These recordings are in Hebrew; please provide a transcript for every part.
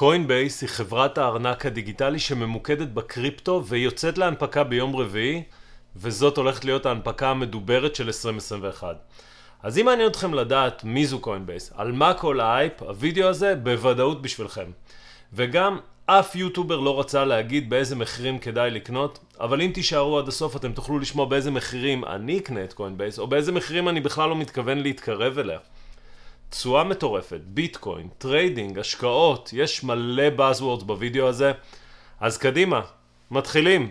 קוינבייס היא חברת הארנק הדיגיטלי שממוקדת בקריפטו ויוצאת להנפקה ביום רביעי, וזאת הולכת להיות ההנפקה המדוברת של 2021. אז אם מעניין אתכם לדעת מי זו קוינבייס, על מה כל האייפ, הווידאו הזה בוודאות בשבילכם. וגם אף יוטובר לא רצה להגיד באיזה מחירים כדאי לקנות, אבל אם תישארו עד הסוף אתם תוכלו לשמוע באיזה מחירים אני אקנה את קוינבייס, או באיזה מחירים אני בכלל לא מתכוון להתקרב אליה. תשואה מטורפת, ביטקוין, טריידינג, השקעות, יש מלא Buzzwords בווידאו הזה, אז קדימה, מתחילים.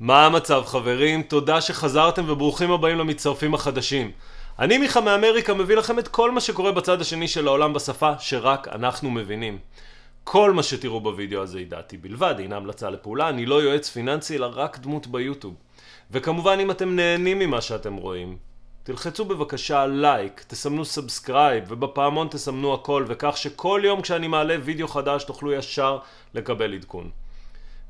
מה המצב חברים? תודה שחזרתם וברוכים הבאים למצטרפים החדשים. אני מיכה מאמריקה מביא לכם את כל מה שקורה בצד השני של העולם בשפה שרק אנחנו מבינים. כל מה שתראו בווידאו הזה היא דעתי בלבד, אינה המלצה לפעולה, אני לא יועץ פיננסי אלא רק דמות ביוטיוב. וכמובן אם אתם נהנים ממה שאתם רואים, תלחצו בבקשה על לייק, תסמנו סאבסקרייב ובפעמון תסמנו הכל וכך שכל יום כשאני מעלה וידאו חדש תוכלו ישר לקבל עדכון.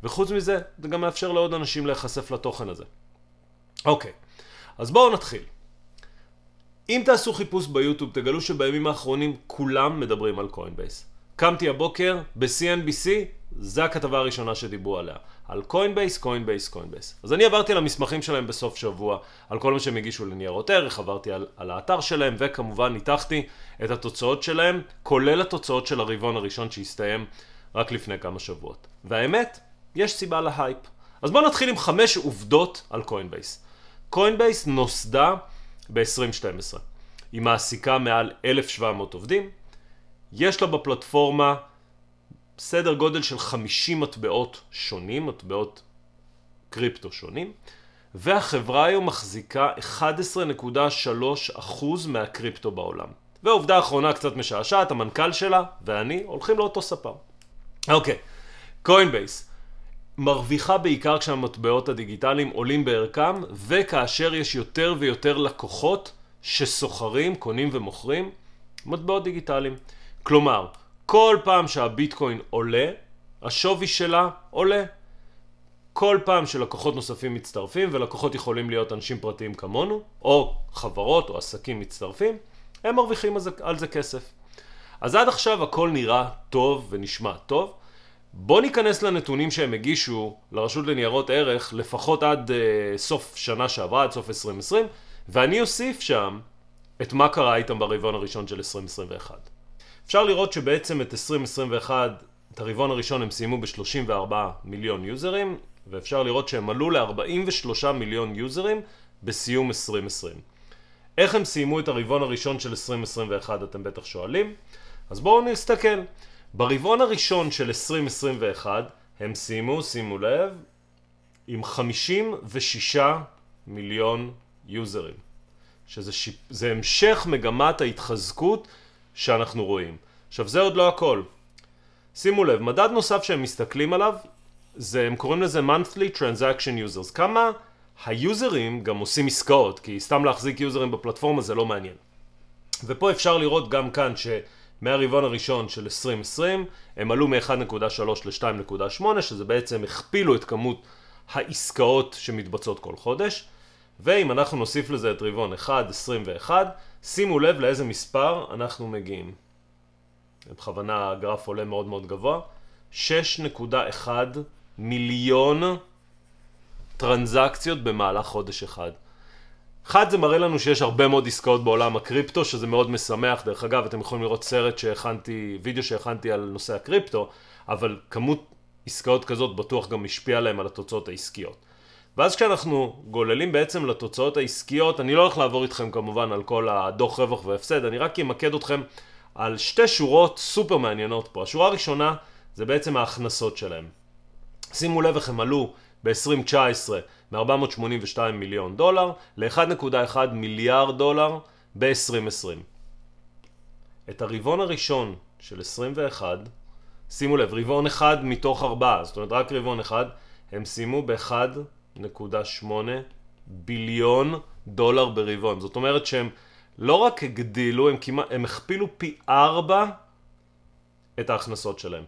וחוץ מזה, זה גם מאפשר לעוד אנשים להיחשף לתוכן הזה. אוקיי, אז בואו נתחיל. אם תעשו חיפוש ביוטיוב תגלו שבימים האחרונים כולם מדברים על קוינבייס. קמתי הבוקר ב-CNBC, זו הכתבה הראשונה שדיברו עליה. על קוינבייס, קוינבייס, קוינבייס. אז אני עברתי על המסמכים שלהם בסוף שבוע, על כל מה שהם הגישו לניירות ערך, עברתי על, על האתר שלהם, וכמובן ניתחתי את התוצאות שלהם, כולל התוצאות של הרבעון הראשון שהסתיים רק לפני כמה שבועות. והאמת, יש סיבה להייפ. אז בואו נתחיל עם חמש עובדות על קוינבייס. קוינבייס נוסדה ב-2012. היא מעסיקה מעל 1,700 עובדים, יש לה בפלטפורמה סדר גודל של 50 מטבעות שונים, מטבעות קריפטו שונים, והחברה היום מחזיקה 11.3% מהקריפטו בעולם. ועובדה אחרונה קצת משעשעת, המנכ"ל שלה ואני הולכים לאותו ספר. אוקיי, קוינבייס מרוויחה בעיקר כשהמטבעות הדיגיטליים עולים בערכם וכאשר יש יותר ויותר לקוחות שסוחרים, קונים ומוכרים מטבעות דיגיטליים. כלומר, כל פעם שהביטקוין עולה, השווי שלה עולה. כל פעם שלקוחות נוספים מצטרפים, ולקוחות יכולים להיות אנשים פרטיים כמונו, או חברות או עסקים מצטרפים, הם מרוויחים על זה, על זה כסף. אז עד עכשיו הכל נראה טוב ונשמע טוב. בואו ניכנס לנתונים שהם הגישו לרשות לניירות ערך לפחות עד uh, סוף שנה שעברה, עד סוף 2020, ואני אוסיף שם את מה קרה איתם ברבעון הראשון של 2021. אפשר לראות שבעצם את 2021, את הרבעון הראשון הם סיימו ב-34 מיליון יוזרים, ואפשר לראות שהם עלו ל-43 מיליון יוזרים בסיום 2020. איך הם סיימו את הרבעון הראשון של 2021 אתם בטח שואלים? אז בואו נסתכל. ברבעון הראשון של 2021 הם סיימו, שימו לב, עם 56 מיליון יוזרים. שזה ש... המשך מגמת ההתחזקות שאנחנו רואים. עכשיו זה עוד לא הכל. שימו לב, מדד נוסף שהם מסתכלים עליו, זה, הם קוראים לזה monthly transaction users. כמה היוזרים גם עושים עסקאות, כי סתם להחזיק יוזרים בפלטפורמה זה לא מעניין. ופה אפשר לראות גם כאן שמהרבעון הראשון של 2020 הם עלו מ-1.3 ל-2.8, שזה בעצם הכפילו את כמות העסקאות שמתבצעות כל חודש. ואם אנחנו נוסיף לזה את רבעון 1, 21, שימו לב לאיזה מספר אנחנו מגיעים. בכוונה הגרף עולה מאוד מאוד גבוה. 6.1 מיליון טרנזקציות במהלך חודש אחד. אחד, זה מראה לנו שיש הרבה מאוד עסקאות בעולם הקריפטו, שזה מאוד משמח. דרך אגב, אתם יכולים לראות סרט שהכנתי, וידאו שהכנתי על נושא הקריפטו, אבל כמות עסקאות כזאת בטוח גם השפיעה להם על התוצאות העסקיות. ואז כשאנחנו גוללים בעצם לתוצאות העסקיות, אני לא הולך לעבור איתכם כמובן על כל הדוח רווח והפסד, אני רק אמקד אתכם על שתי שורות סופר מעניינות פה. השורה הראשונה זה בעצם ההכנסות שלהם. שימו לב איך הם עלו ב-2019 מ-482 מיליון דולר ל-1.1 מיליארד דולר ב-2020. את הרבעון הראשון של 21, שימו לב, רבעון אחד מתוך ארבעה, זאת אומרת רק רבעון אחד, הם סיימו ב-1 1.8 ביליון דולר ברבעון. זאת אומרת שהם לא רק הגדילו, הם, כמעט, הם הכפילו פי ארבע את ההכנסות שלהם.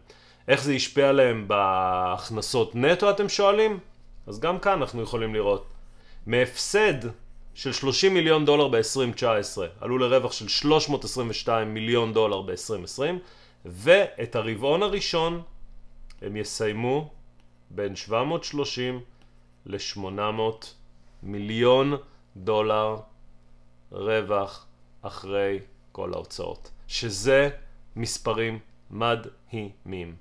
איך זה השפיע עליהם בהכנסות נטו, אתם שואלים? אז גם כאן אנחנו יכולים לראות. מהפסד של 30 מיליון דולר ב-2019 עלו לרווח של 322 מיליון דולר ב-2020, ואת הרבעון הראשון הם יסיימו בין 730 ל-800 מיליון דולר רווח אחרי כל ההוצאות, שזה מספרים מדהימים.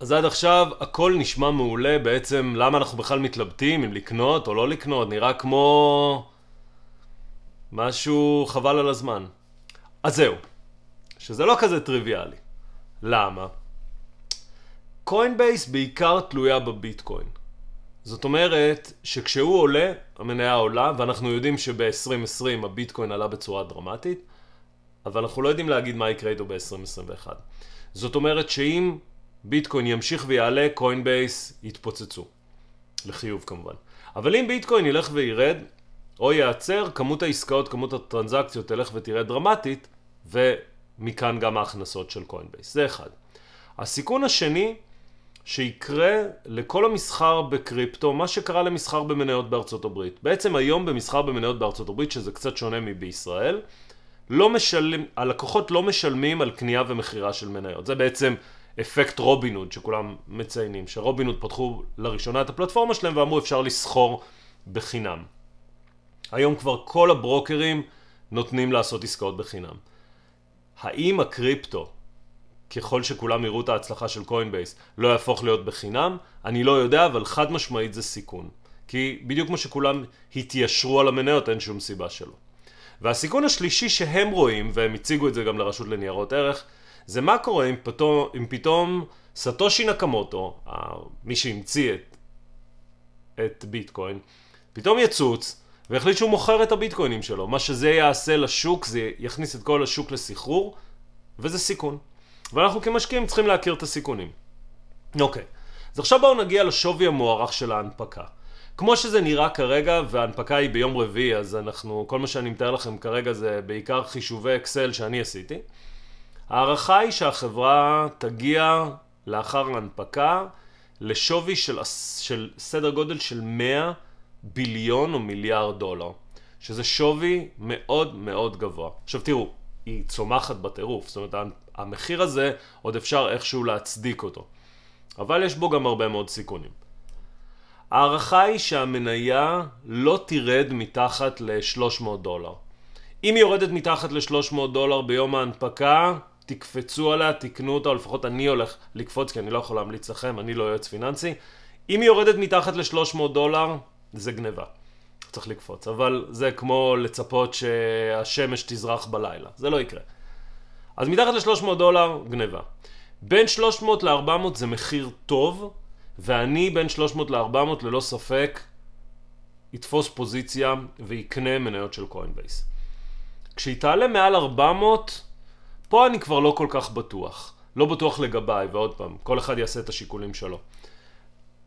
אז עד עכשיו הכל נשמע מעולה, בעצם למה אנחנו בכלל מתלבטים אם לקנות או לא לקנות, נראה כמו משהו חבל על הזמן. אז זהו, שזה לא כזה טריוויאלי. למה? קוינבייס בעיקר תלויה בביטקוין. זאת אומרת שכשהוא עולה, המניה עולה, ואנחנו יודעים שב-2020 הביטקוין עלה בצורה דרמטית, אבל אנחנו לא יודעים להגיד מה יקרה איתו ב-2021. זאת אומרת שאם ביטקוין ימשיך ויעלה, קוינבייס יתפוצצו. לחיוב כמובן. אבל אם ביטקוין ילך וירד, או ייעצר, כמות העסקאות, כמות הטרנזקציות תלך ותרד דרמטית, ומכאן גם ההכנסות של קוינבייס. זה אחד. הסיכון השני שיקרה לכל המסחר בקריפטו, מה שקרה למסחר במניות בארצות הברית. בעצם היום במסחר במניות בארצות הברית, שזה קצת שונה מבישראל, לא משלם, הלקוחות לא משלמים על קנייה ומכירה של מניות. זה בעצם אפקט רובין הוד שכולם מציינים, שרובין הוד פתחו לראשונה את הפלטפורמה שלהם ואמרו אפשר לסחור בחינם. היום כבר כל הברוקרים נותנים לעשות עסקאות בחינם. האם הקריפטו ככל שכולם יראו את ההצלחה של קוינבייס, לא יהפוך להיות בחינם, אני לא יודע, אבל חד משמעית זה סיכון. כי בדיוק כמו שכולם התיישרו על המניות, אין שום סיבה שלא. והסיכון השלישי שהם רואים, והם הציגו את זה גם לרשות לניירות ערך, זה מה קורה אם פתאום, אם פתאום סטושי נקמוטו, מי שהמציא את, את ביטקוין, פתאום יצוץ והחליט שהוא מוכר את הביטקוינים שלו. מה שזה יעשה לשוק, זה יכניס את כל השוק לסחרור, וזה סיכון. ואנחנו כמשקיעים צריכים להכיר את הסיכונים. אוקיי, אז עכשיו בואו נגיע לשווי המוערך של ההנפקה. כמו שזה נראה כרגע, וההנפקה היא ביום רביעי, אז אנחנו, כל מה שאני מתאר לכם כרגע זה בעיקר חישובי אקסל שאני עשיתי. ההערכה היא שהחברה תגיע לאחר ההנפקה לשווי של, של סדר גודל של 100 ביליון או מיליארד דולר, שזה שווי מאוד מאוד גבוה. עכשיו תראו, היא צומחת בטירוף, זאת אומרת המחיר הזה עוד אפשר איכשהו להצדיק אותו. אבל יש בו גם הרבה מאוד סיכונים. ההערכה היא שהמניה לא תרד מתחת ל-300 דולר. אם היא יורדת מתחת ל-300 דולר ביום ההנפקה, תקפצו עליה, תקנו אותה, או לפחות אני הולך לקפוץ, כי אני לא יכול להמליץ לכם, אני לא יועץ פיננסי. אם היא יורדת מתחת ל-300 דולר, זה גניבה. צריך לקפוץ, אבל זה כמו לצפות שהשמש תזרח בלילה, זה לא יקרה. אז מתחת ל-300 דולר, גניבה. בין 300 ל-400 זה מחיר טוב, ואני בין 300 ל-400 ללא ספק יתפוס פוזיציה ויקנה מניות של קוינבייס. כשהיא תעלה מעל 400, פה אני כבר לא כל כך בטוח. לא בטוח לגביי, ועוד פעם, כל אחד יעשה את השיקולים שלו.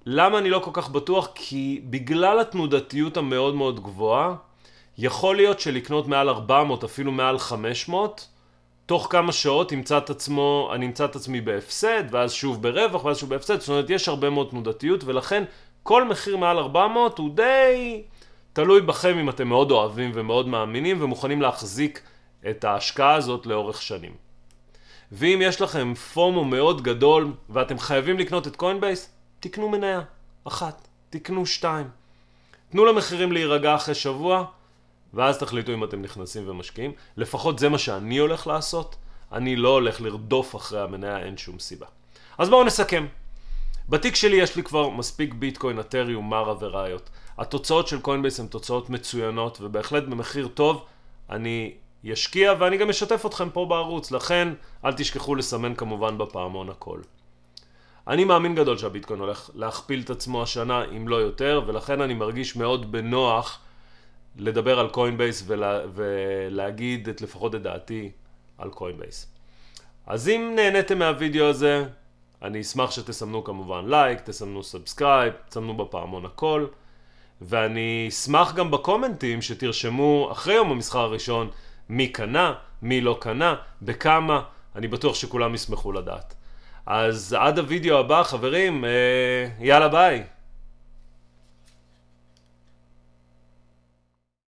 למה אני לא כל כך בטוח? כי בגלל התנודתיות המאוד מאוד גבוהה, יכול להיות שלקנות מעל 400, אפילו מעל 500, תוך כמה שעות ימצא את עצמו, אני אמצא את עצמי בהפסד, ואז שוב ברווח, ואז שוב בהפסד, זאת אומרת, יש הרבה מאוד תנודתיות, ולכן כל מחיר מעל 400 הוא די תלוי בכם אם אתם מאוד אוהבים ומאוד מאמינים ומוכנים להחזיק את ההשקעה הזאת לאורך שנים. ואם יש לכם פומו מאוד גדול ואתם חייבים לקנות את קוינבייס, תקנו מניה אחת, תקנו שתיים. תנו למחירים להירגע אחרי שבוע, ואז תחליטו אם אתם נכנסים ומשקיעים. לפחות זה מה שאני הולך לעשות. אני לא הולך לרדוף אחרי המניה, אין שום סיבה. אז בואו נסכם. בתיק שלי יש לי כבר מספיק ביטקוין, אתריום, מרה וראיות. התוצאות של קוינבייס הן תוצאות מצוינות, ובהחלט במחיר טוב אני אשקיע, ואני גם אשתף אתכם פה בערוץ, לכן אל תשכחו לסמן כמובן בפעמון הכל. אני מאמין גדול שהביטקוין הולך להכפיל את עצמו השנה, אם לא יותר, ולכן אני מרגיש מאוד בנוח לדבר על קוינבייס ולה, ולהגיד את לפחות את דעתי על קוינבייס. אז אם נהניתם מהווידאו הזה, אני אשמח שתסמנו כמובן לייק, תסמנו סאבסקרייב, תסמנו בפעמון הכל, ואני אשמח גם בקומנטים שתרשמו אחרי יום המסחר הראשון מי קנה, מי לא קנה, בכמה, אני בטוח שכולם ישמחו לדעת. אז עד הווידאו הבא, חברים, אה, יאללה ביי.